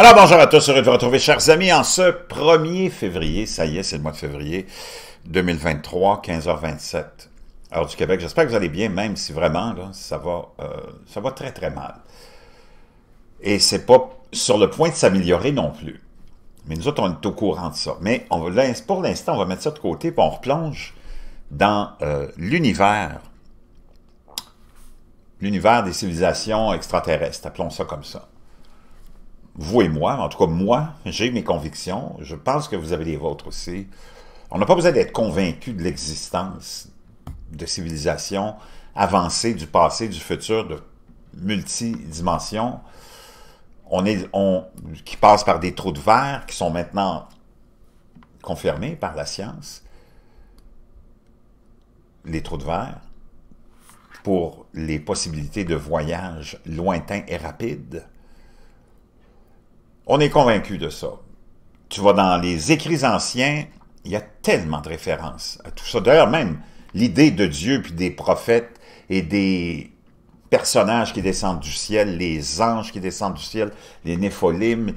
Alors bonjour à tous, heureux de vous retrouver chers amis en ce 1er février, ça y est c'est le mois de février 2023, 15h27, Alors, du Québec. J'espère que vous allez bien, même si vraiment ça, va, euh, ça va très très mal. Et c'est pas sur le point de s'améliorer non plus. Mais nous autres, on est au courant de ça. Mais on pour l'instant, on va mettre ça de côté et on replonge dans euh, l'univers l'univers des civilisations extraterrestres, appelons ça comme ça vous et moi, en tout cas moi, j'ai mes convictions, je pense que vous avez les vôtres aussi. On n'a pas besoin d'être convaincu de l'existence de civilisations avancées du passé, du futur, de multidimensions, on qui passent par des trous de verre qui sont maintenant confirmés par la science, les trous de verre, pour les possibilités de voyage lointains et rapides. On est convaincu de ça. Tu vois, dans les écrits anciens, il y a tellement de références à tout ça. D'ailleurs, même l'idée de Dieu, puis des prophètes et des personnages qui descendent du ciel, les anges qui descendent du ciel, les népholimes,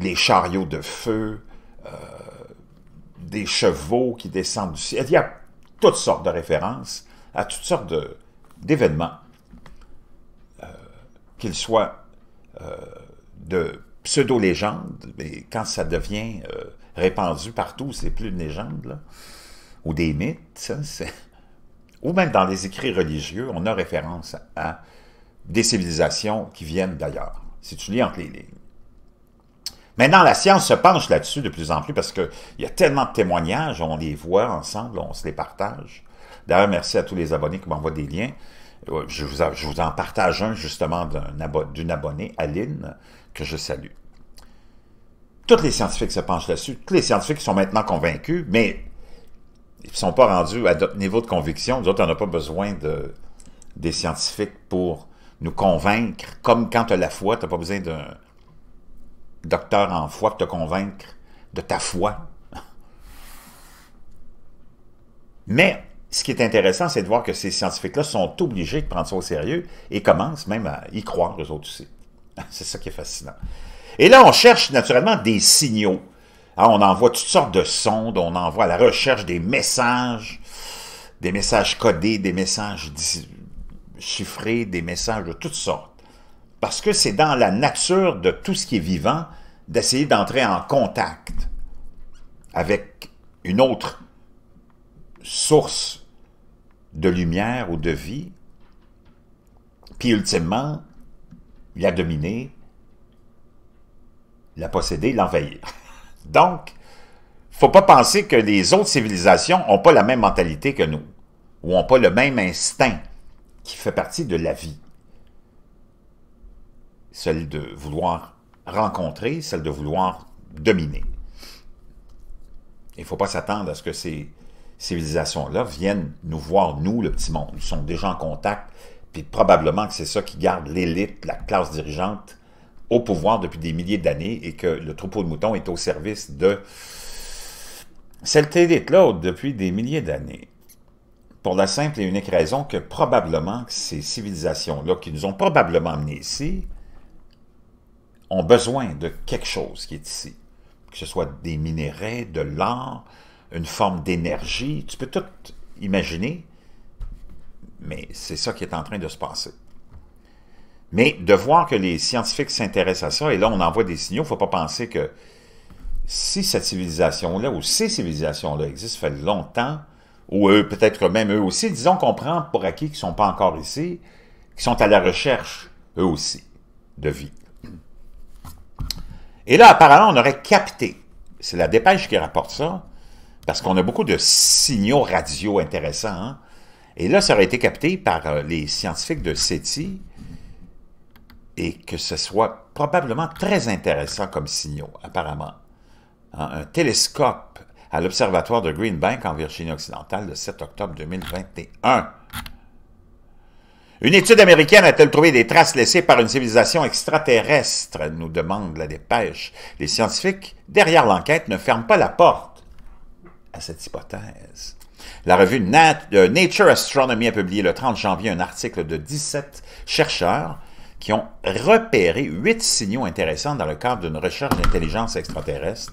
les chariots de feu, euh, des chevaux qui descendent du ciel. Il y a toutes sortes de références à toutes sortes d'événements, euh, qu'ils soient euh, de pseudo-légendes, mais quand ça devient euh, répandu partout, c'est plus une légende, ou des mythes, ou même dans les écrits religieux, on a référence à des civilisations qui viennent d'ailleurs, si tu lis entre les lignes. Maintenant, la science se penche là-dessus de plus en plus parce qu'il y a tellement de témoignages, on les voit ensemble, on se les partage. D'ailleurs, merci à tous les abonnés qui m'envoient des liens je vous, en partage un justement d'une abonnée, Aline, que je salue. Toutes les scientifiques se penchent là-dessus. Tous les scientifiques sont maintenant convaincus, mais ils ne sont pas rendus à notre niveau de conviction. Nous autres, on n'a pas besoin de, des scientifiques pour nous convaincre. Comme quand tu as la foi, tu n'as pas besoin d'un docteur en foi pour te convaincre de ta foi. Mais ce qui est intéressant, c'est de voir que ces scientifiques-là sont obligés de prendre ça au sérieux et commencent même à y croire, eux autres aussi. c'est ça qui est fascinant. Et là, on cherche naturellement des signaux. Hein, on envoie toutes sortes de sondes, on envoie à la recherche des messages, des messages codés, des messages chiffrés, des messages de toutes sortes. Parce que c'est dans la nature de tout ce qui est vivant d'essayer d'entrer en contact avec une autre source de lumière ou de vie. Puis ultimement, la dominer, l'a posséder, l'envahir. Donc, faut pas penser que les autres civilisations ont pas la même mentalité que nous, ou ont pas le même instinct qui fait partie de la vie. Celle de vouloir rencontrer, celle de vouloir dominer. Il ne faut pas s'attendre à ce que c'est civilisations-là viennent nous voir, nous, le petit monde. Ils sont déjà en contact, puis probablement que c'est ça qui garde l'élite, la classe dirigeante au pouvoir depuis des milliers d'années et que le troupeau de moutons est au service de cette élite-là depuis des milliers d'années. Pour la simple et unique raison que probablement que ces civilisations-là, qui nous ont probablement amenés ici, ont besoin de quelque chose qui est ici. Que ce soit des minéraux, de l'or, une forme d'énergie. Tu peux tout imaginer, mais c'est ça qui est en train de se passer. Mais de voir que les scientifiques s'intéressent à ça, et là, on envoie des signaux, il ne faut pas penser que si cette civilisation-là ou ces civilisations-là existent, ça fait longtemps, ou eux, peut-être même eux aussi, disons qu'on prend pour acquis qu'ils ne sont pas encore ici, qu'ils sont à la recherche, eux aussi, de vie. Et là, apparemment, on aurait capté, c'est la dépêche qui rapporte ça, parce qu'on a beaucoup de signaux radio intéressants. Hein. Et là, ça aurait été capté par euh, les scientifiques de SETI et que ce soit probablement très intéressant comme signaux, apparemment. Hein, un télescope à l'observatoire de Green Bank en Virginie-Occidentale le 7 octobre 2021. Une étude américaine a-t-elle trouvé des traces laissées par une civilisation extraterrestre nous demande la dépêche. Les scientifiques, derrière l'enquête, ne ferment pas la porte cette hypothèse. La revue euh, Nature Astronomy a publié le 30 janvier un article de 17 chercheurs qui ont repéré huit signaux intéressants dans le cadre d'une recherche d'intelligence extraterrestre.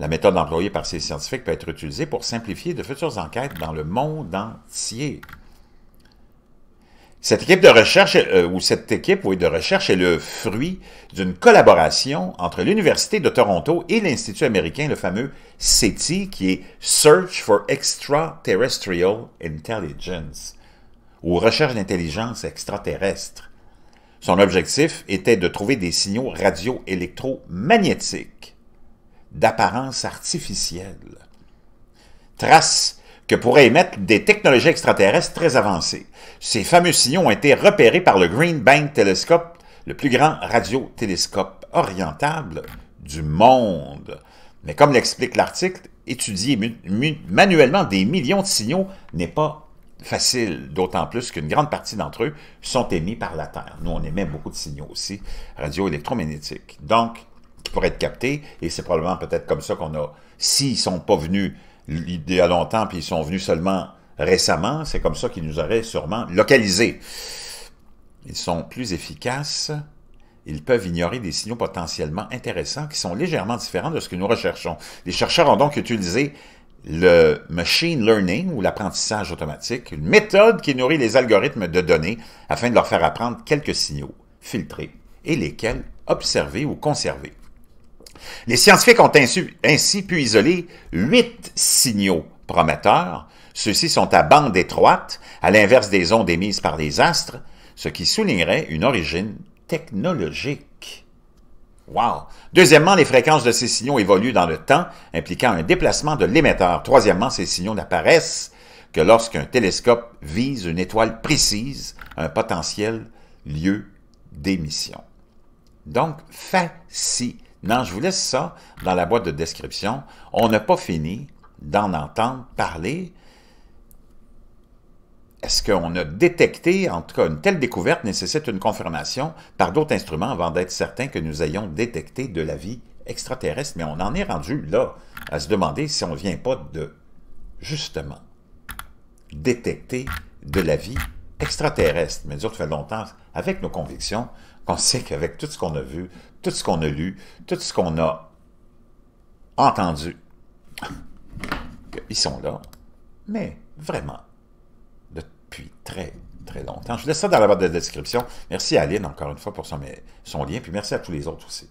La méthode employée par ces scientifiques peut être utilisée pour simplifier de futures enquêtes dans le monde entier. Cette équipe de recherche, euh, cette équipe de recherche est le fruit d'une collaboration entre l'Université de Toronto et l'Institut américain, le fameux SETI, qui est Search for Extraterrestrial Intelligence, ou Recherche d'intelligence extraterrestre. Son objectif était de trouver des signaux électromagnétiques d'apparence artificielle, traces que pourraient émettre des technologies extraterrestres très avancées. Ces fameux signaux ont été repérés par le Green Bank Telescope, le plus grand radiotélescope orientable du monde. Mais comme l'explique l'article, étudier manuellement des millions de signaux n'est pas facile, d'autant plus qu'une grande partie d'entre eux sont émis par la Terre. Nous, on émet beaucoup de signaux aussi radioélectromagnétiques, donc qui pourraient être captés, et c'est probablement peut-être comme ça qu'on a, s'ils ne sont pas venus l'idée a longtemps, puis ils sont venus seulement récemment. C'est comme ça qu'ils nous auraient sûrement localisés. Ils sont plus efficaces. Ils peuvent ignorer des signaux potentiellement intéressants qui sont légèrement différents de ce que nous recherchons. Les chercheurs ont donc utilisé le machine learning ou l'apprentissage automatique, une méthode qui nourrit les algorithmes de données afin de leur faire apprendre quelques signaux filtrés et lesquels observer ou conserver. Les scientifiques ont ainsi, pu isoler huit signaux prometteurs. Ceux-ci sont à bande étroite, à l'inverse des ondes émises par les astres, ce qui soulignerait une origine technologique. Wow! Deuxièmement, les fréquences de ces signaux évoluent dans le temps, impliquant un déplacement de l'émetteur. Troisièmement, ces signaux n'apparaissent que lorsqu'un télescope vise une étoile précise, un potentiel lieu d'émission. Donc, facile. Non, je vous laisse ça dans la boîte de description. On n'a pas fini d'en entendre parler. Est-ce qu'on a détecté, en tout cas, une telle découverte nécessite une confirmation par d'autres instruments avant d'être certain que nous ayons détecté de la vie extraterrestre? Mais on en est rendu là à se demander si on ne vient pas de, justement, détecter de la vie extraterrestre. Mais ça fait longtemps, avec nos convictions, on sait qu'avec tout ce qu'on a vu, tout ce qu'on a lu, tout ce qu'on a entendu, ils sont là, mais vraiment, depuis très, très longtemps. Je laisse ça dans la barre de description. Merci à Aline, encore une fois, pour son lien, puis merci à tous les autres aussi.